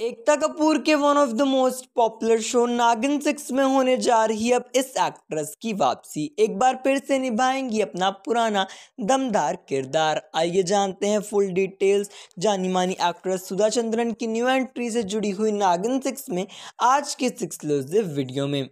एकता कपूर के one of the most popular show Naagin six में होने जा रही अब इस एक्ट्रेस की वापसी एक बार फिर से निभाएंगी अपना पुराना दमदार किरदार आइए जानते हैं फुल डिटेल्स जानी मानी एक्ट्रेस सुधा चंद्रन की न्यू एंट्री से जुड़ी हुई नागिन सिक्स में आज के एक्सक्लूसिव वीडियो में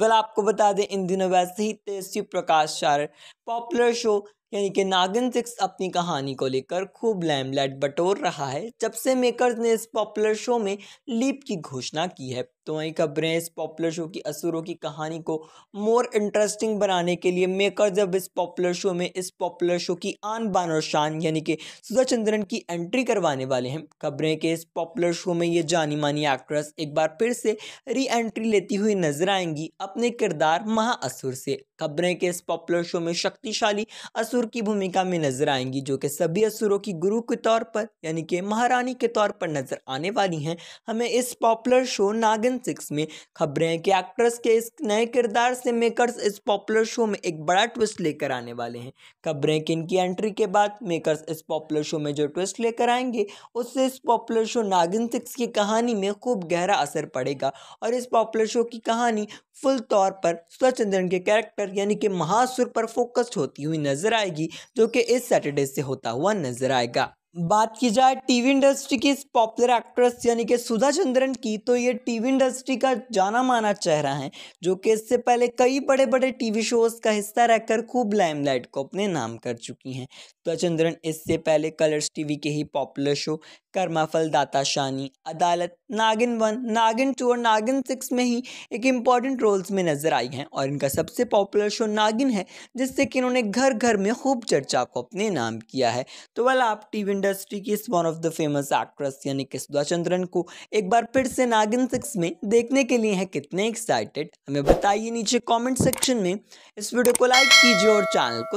वेल आपको बता दें इन दिनों वैसे ही तेजस्वी प्रकाश चार पॉपुलर शो यानी कि नागिन सिक्स अपनी कहानी को लेकर खूब लैमलाइट बटोर रहा है जब से मेकर्स ने इस पॉपुलर शो में लीप की घोषणा की है तो वहीं खबरें इस पॉपुलर शो की असुरों की कहानी को मोर इंटरेस्टिंग बनाने के लिए मेकर जब इस पॉपुलर शो में इस पॉपुलर शो की आन बान और शान यानी कि सुधा चंद्रन की एंट्री करवाने वाले हैं खबरें के इस पॉपुलर शो में ये जानी मानी एक्ट्रेस एक बार फिर से री एंट्री लेती हुई नजर आएंगी अपने किरदार महाअसुर से खबरें के इस पॉपुलर शो में शक्तिशाली असुर की भूमिका में नजर आएंगी जो कि सभी असुरों की गुरु के तौर पर यानी कि महारानी के तौर पर नजर आने वाली हैं हमें इस popular show Naagin season six में खबरें हैं कि एक्ट्रेस के इस नए किरदार से मेकर्स इस पॉपुलर शो में एक बड़ा ट्विस्ट लेकर आने वाले हैं खबरें कि इनकी एंट्री के बाद मेकर्स इस पॉपुलर शो में जो ट्विस्ट लेकर आएंगे उससे इस पॉपुलर शो नागिन सिक्स की कहानी में खूब गहरा असर पड़ेगा और इस पॉपुलर शो की कहानी फुल तौर पर स्वचंद्रन के कैरेक्टर यानी कि महासुर पर फोकस्ड होती हुई नजर आएगी जो कि इस सैटरडे से होता हुआ नजर आएगा बात की जाए टीवी इंडस्ट्री की इस पॉपुलर एक्ट्रेस यानी कि सुधा चंद्रन की तो ये टीवी इंडस्ट्री का जाना माना चेहरा है जो कि इससे पहले कई बड़े बड़े टीवी शोज का हिस्सा रहकर खूब लाइमलाइट को अपने नाम कर चुकी हैं सुधा चंद्रन इससे पहले कलर्स टीवी के ही पॉपुलर शो कर्माफल दाता शानी अदालत नागिन वन नागिन टू और नागिन सिक्स में ही एक इम्पॉर्टेंट रोल्स में नज़र आई हैं और इनका सबसे पॉपुलर शो नागिन है जिससे कि इन्होंने घर घर में खूब चर्चा को अपने नाम किया है तो वेल आप टीवी इंडस्ट्री की इस one of the famous actress यानी कि सुधा चंद्रन को एक बार फिर से नागिन सिक्स में देखने के लिए हैं कितने एक्साइटेड हमें बताइए नीचे कॉमेंट सेक्शन में इस वीडियो को लाइक कीजिए और चैनल को